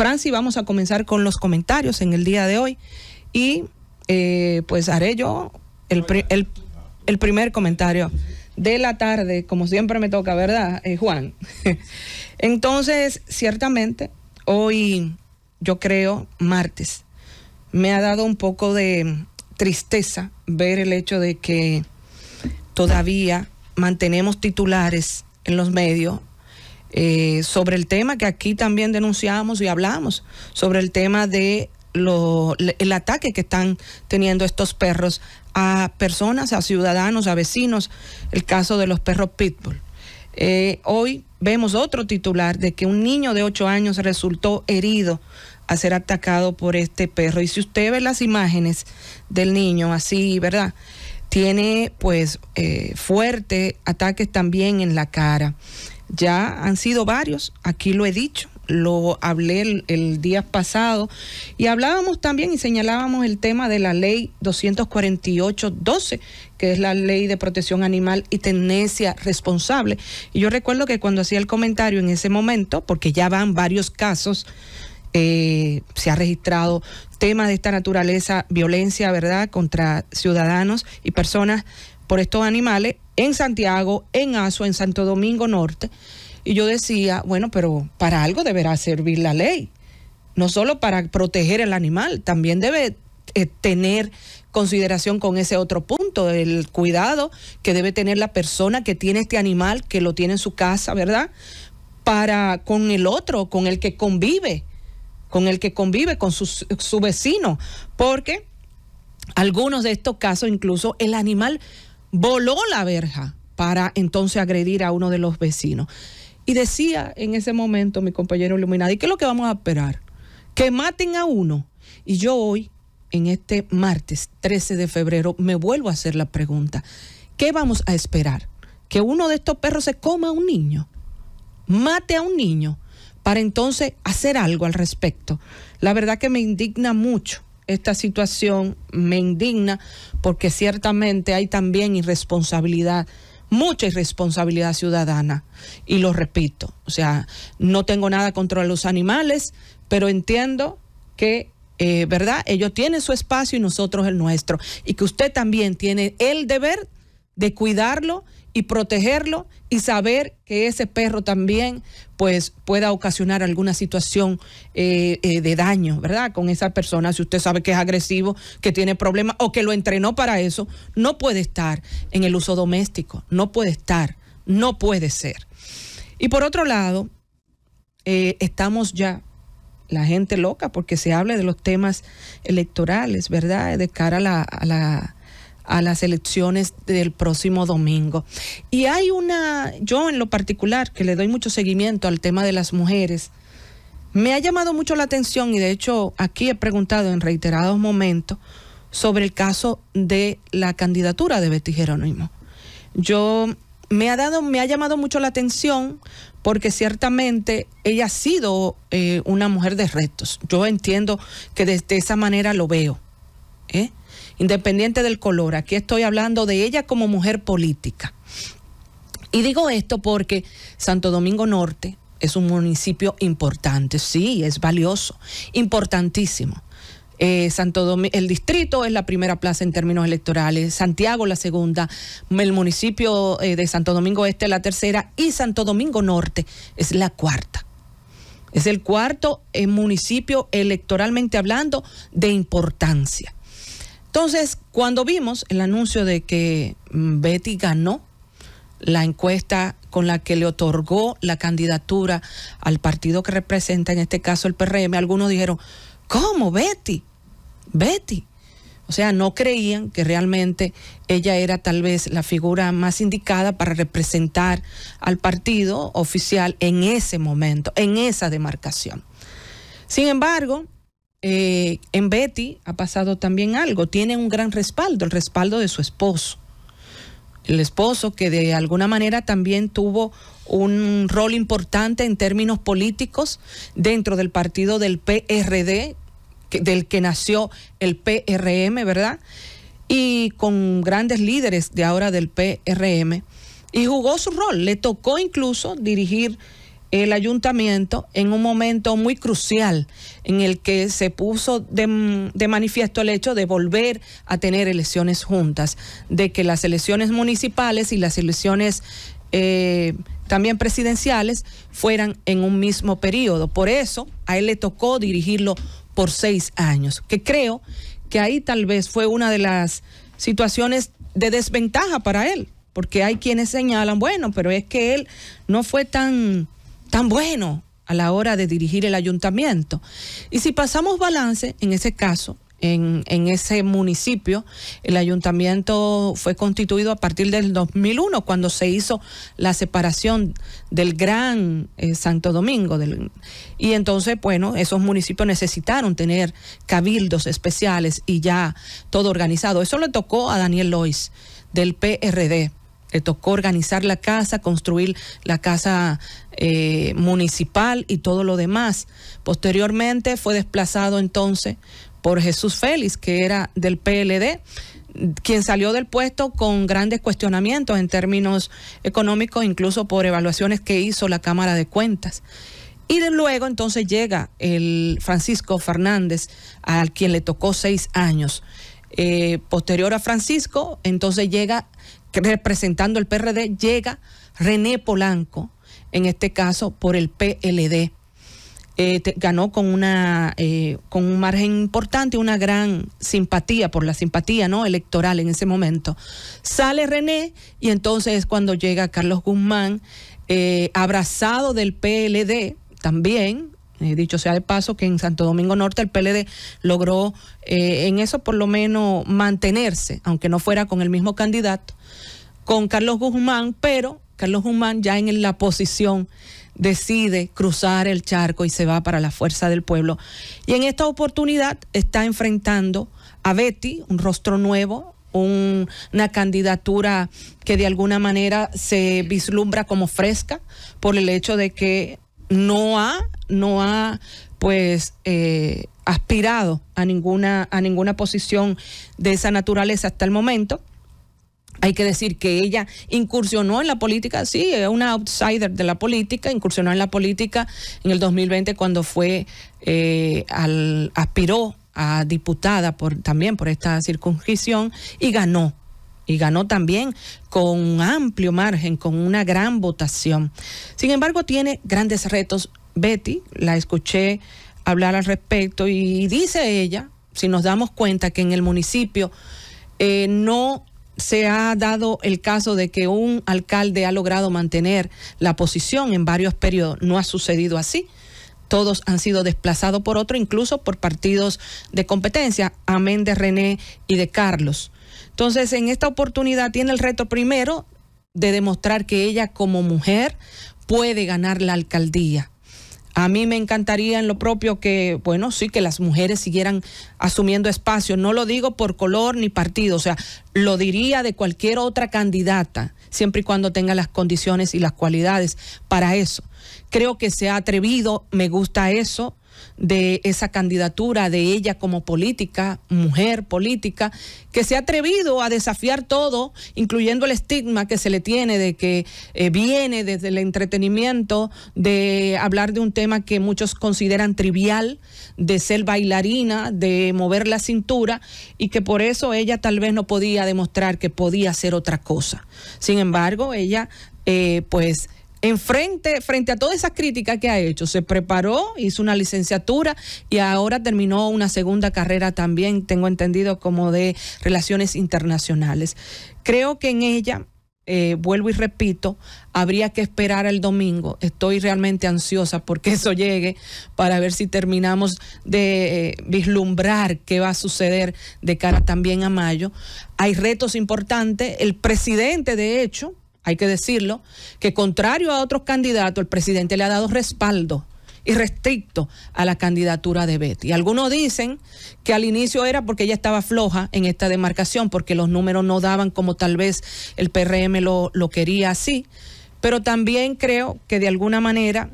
Francis, vamos a comenzar con los comentarios en el día de hoy y eh, pues haré yo el, primer comentario de la tarde, como siempre me toca, ¿verdad, eh, Juan? Entonces, ciertamente, hoy yo creo, martes, me ha dado un poco de tristeza ver el hecho de que todavía mantenemos titulares en los medios eh, sobre el tema que aquí también denunciamos y hablamos, sobre el tema de el ataque que están teniendo estos perros a personas, a ciudadanos, a vecinos, el caso de los perros pitbull. Eh, hoy vemos otro titular de que un niño de 8 años resultó herido a ser atacado por este perro. Y si usted ve las imágenes del niño así, ¿verdad? Tiene pues eh, fuertes ataques también en la cara. Ya han sido varios, aquí lo he dicho, lo hablé el, día pasado y hablábamos también y señalábamos el tema de la ley 248-12, que es la ley de protección animal y tenencia responsable. Y yo recuerdo que cuando hacía el comentario en ese momento, porque ya van varios casos, eh, se ha registrado temas de esta naturaleza, violencia, ¿verdad?, contra ciudadanos y personas por estos animales en Santiago, en Asua, en Santo Domingo Norte. Y yo decía, bueno, pero para algo deberá servir la ley, no solo para proteger el animal, también debe eh, tener consideración con ese otro punto, el cuidado que debe tener la persona que tiene este animal, que lo tiene en su casa, ¿verdad? Para con el otro, con el que convive, con el que convive, con su vecino, porque algunos de estos casos incluso el animal voló la verja para entonces agredir a uno de los vecinos. Y decía en ese momento mi compañero Iluminado, ¿y qué es lo que vamos a esperar? Que maten a uno. Y yo hoy, en este martes 13 de febrero, me vuelvo a hacer la pregunta, ¿qué vamos a esperar? ¿Que uno de estos perros se coma a un niño? ¿Mate a un niño? Para entonces hacer algo al respecto. La verdad que me indigna mucho esta situación me indigna porque ciertamente hay también irresponsabilidad, mucha irresponsabilidad ciudadana. Y lo repito, o sea, no tengo nada contra los animales, pero entiendo que eh, ¿verdad? Ellos tienen su espacio y nosotros el nuestro. Y que usted también tiene el deber de cuidarlo y protegerlo y saber que ese perro también pues pueda ocasionar alguna situación eh, eh, de daño, ¿verdad? Con esa persona, si usted sabe que es agresivo, que tiene problemas o que lo entrenó para eso, no puede estar en el uso doméstico, no puede estar, no puede ser. Y por otro lado, eh, estamos ya la gente loca porque se habla de los temas electorales, ¿verdad? De cara a la a las elecciones del próximo domingo. Y hay una, yo en lo particular, que le doy mucho seguimiento al tema de las mujeres, me ha llamado mucho la atención y de hecho aquí he preguntado en reiterados momentos sobre el caso de la candidatura de Betty Jerónimo. Yo me ha dado, me ha llamado mucho la atención porque ciertamente ella ha sido eh, una mujer de retos. Yo entiendo que desde esa manera lo veo. ¿eh? independiente del color. Aquí estoy hablando de ella como mujer política. Y digo esto porque Santo Domingo Norte es un municipio importante, sí, es valioso, importantísimo. Eh, Santo el distrito es la primera plaza en términos electorales, Santiago la segunda, el municipio eh, de Santo Domingo Este la tercera y Santo Domingo Norte es la cuarta. Es el cuarto eh, municipio electoralmente hablando de importancia. Entonces, cuando vimos el anuncio de que mm, Betty ganó la encuesta con la que le otorgó la candidatura al partido que representa, en este caso el PRM, algunos dijeron, ¿cómo Betty? Betty. O sea, no creían que realmente ella era tal vez la figura más indicada para representar al partido oficial en ese momento, en esa demarcación. Sin embargo, eh, en Betty ha pasado también algo. Tiene un gran respaldo, el respaldo de su esposo. El esposo que de alguna manera también tuvo un rol importante en términos políticos dentro del partido del PRD, del que nació el PRM, ¿verdad? Y con grandes líderes de ahora del PRM. Y jugó su rol. Le tocó incluso dirigir el ayuntamiento en un momento muy crucial en el que se puso de, manifiesto el hecho de volver a tener elecciones juntas, de que las elecciones municipales y las elecciones eh, también presidenciales fueran en un mismo periodo. Por eso a él le tocó dirigirlo por seis años, que creo que ahí tal vez fue una de las situaciones de desventaja para él, porque hay quienes señalan, bueno, pero es que él no fue tan tan bueno a la hora de dirigir el ayuntamiento. Y si pasamos balance, en ese caso, en, ese municipio. El ayuntamiento fue constituido a partir del 2001, cuando se hizo la separación del Gran eh, Santo Domingo. y entonces, bueno, esos municipios necesitaron tener cabildos especiales y ya todo organizado. Eso le tocó a Daniel Lois del PRD. Le eh, tocó organizar la casa, construir la casa eh, municipal y todo lo demás. Posteriormente fue desplazado entonces por Jesús Félix, que era del PLD, quien salió del puesto con grandes cuestionamientos en términos económicos, incluso por evaluaciones que hizo la Cámara de Cuentas. Y luego entonces llega el Francisco Fernández, al quien le tocó seis años. Eh, posterior a Francisco, entonces llega representando el PRD, llega René Polanco, en este caso por el PLD. Eh, ganó con una eh, con un margen importante, una gran simpatía por la simpatía no electoral en ese momento. Sale René y entonces es cuando llega Carlos Guzmán eh, abrazado del PLD también eh, dicho sea de paso que en Santo Domingo Norte el PLD logró eh, en eso por lo menos mantenerse, aunque no fuera con el mismo candidato, con Carlos Guzmán, pero Carlos Guzmán ya en la posición decide cruzar el charco y se va para la fuerza del pueblo. Y en esta oportunidad está enfrentando a Betty, un rostro nuevo, una candidatura que de alguna manera se vislumbra como fresca por el hecho de que no ha no ha pues eh, aspirado a ninguna, a ninguna posición de esa naturaleza hasta el momento. Hay que decir que ella incursionó en la política, sí, es una outsider de la política, incursionó en la política en el 2020 cuando fue, eh, al, aspiró a diputada por, también por esta circunscripción y ganó. Y ganó también con amplio margen, con una gran votación. Sin embargo, tiene grandes retos Betty, la escuché hablar al respecto y dice ella, si nos damos cuenta que en el municipio eh, no se ha dado el caso de que un alcalde ha logrado mantener la posición en varios periodos, no ha sucedido así. Todos han sido desplazados por otro, incluso por partidos de competencia, amén de René y de Carlos. Entonces, en esta oportunidad tiene el reto primero de demostrar que ella como mujer puede ganar la alcaldía a mí me encantaría en lo propio que, bueno, sí, que las mujeres siguieran asumiendo espacio. No lo digo por color ni partido, o sea, lo diría de cualquier otra candidata, siempre y cuando tenga las condiciones y las cualidades para eso. Creo que se ha atrevido, me gusta eso, de esa candidatura, de ella como política, mujer política, que se ha atrevido a desafiar todo, incluyendo el estigma que se le tiene de que eh, viene desde el entretenimiento, de hablar de un tema que muchos consideran trivial, de ser bailarina, de mover la cintura, y que por eso ella tal vez no podía demostrar que podía hacer otra cosa. Sin embargo, ella, eh, pues, enfrente, frente a todas esas críticas que ha hecho, se preparó, hizo una licenciatura y ahora terminó una segunda carrera también, tengo entendido, como de relaciones internacionales. Creo que en ella, eh, vuelvo y repito, habría que esperar el domingo. Estoy realmente ansiosa porque eso llegue para ver si terminamos de eh, vislumbrar qué va a suceder de cara también a mayo. Hay retos importantes. El presidente, de hecho, hay que decirlo, que contrario a otros candidatos, el presidente le ha dado respaldo y restricto a la candidatura de Betty. Algunos dicen que al inicio era porque ella estaba floja en esta demarcación, porque los números no daban como tal vez el PRM lo, lo quería así, pero también creo que de alguna manera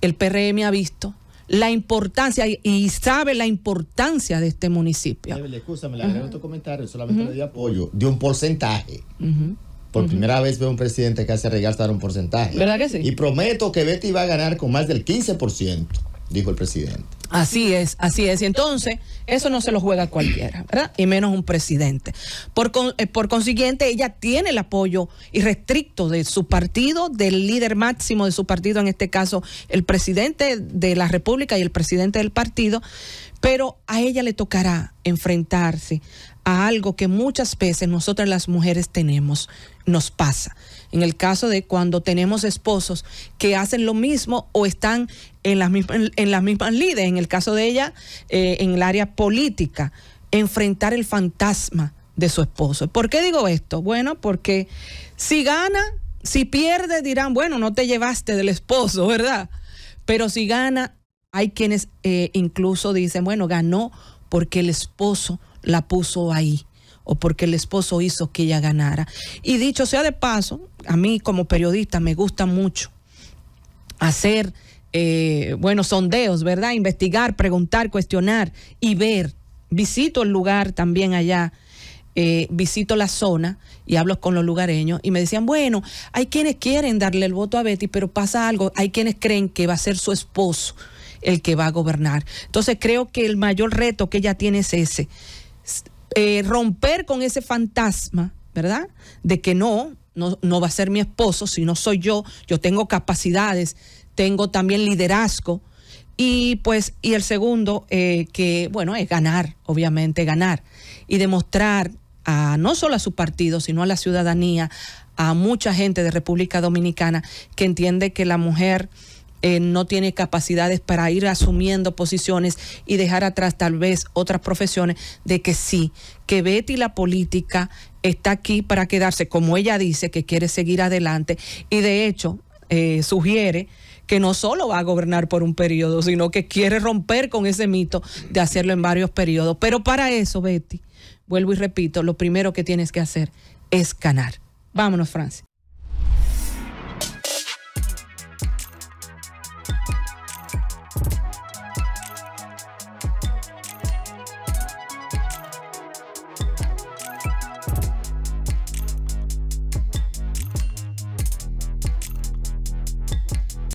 el PRM ha visto la importancia y sabe la importancia de este municipio. Escúchame, le comentario, solamente le di apoyo de un porcentaje. Por primera vez veo un presidente que hace regalar un porcentaje. ¿Verdad que sí? Y prometo que Betty va a ganar con más del 15%, dijo el presidente. Así es, así es. Y entonces, eso no se lo juega cualquiera, ¿verdad? Y menos un presidente. Por, eh, por consiguiente, ella tiene el apoyo irrestricto de su partido, del líder máximo de su partido, en este caso, el presidente de la República y el presidente del partido, pero a ella le tocará enfrentarse a algo que muchas veces nosotras las mujeres tenemos, nos pasa. En el caso de cuando tenemos esposos que hacen lo mismo o están en las mismas, en en el caso de ella, eh, en el área política, enfrentar el fantasma de su esposo. ¿Por qué digo esto? Bueno, porque si gana, si pierde, dirán, bueno, no te llevaste del esposo, ¿verdad? Pero si gana, hay quienes eh, incluso dicen, bueno, ganó porque el esposo la puso ahí o porque el esposo hizo que ella ganara. Y dicho sea de paso, a mí como periodista me gusta mucho hacer, eh, bueno, sondeos, ¿verdad? Investigar, preguntar, cuestionar y ver. Visito el lugar también allá. Eh, visito la zona y hablo con los lugareños y me decían, bueno, hay quienes quieren darle el voto a Betty, pero pasa algo, hay quienes creen que va a ser su esposo el que va a gobernar. Entonces creo que el mayor reto que ella tiene es ese, eh, romper con ese fantasma, ¿verdad? De que no, no, no va a ser mi esposo, si no soy yo, yo tengo capacidades, tengo también liderazgo. Y pues, y el segundo, eh, que bueno, es ganar, obviamente, ganar y demostrar a, no solo a su partido, sino a la ciudadanía, a mucha gente de República Dominicana que entiende que la mujer eh, no tiene capacidades para ir asumiendo posiciones y dejar atrás tal vez otras profesiones, de que sí, que Betty la política está aquí para quedarse, como ella dice, que quiere seguir adelante y de hecho eh, sugiere que no solo va a gobernar por un periodo, sino que quiere romper con ese mito de hacerlo en varios periodos. Pero para eso, Betty, vuelvo y repito, lo primero que tienes que hacer es ganar. Vámonos, Francia.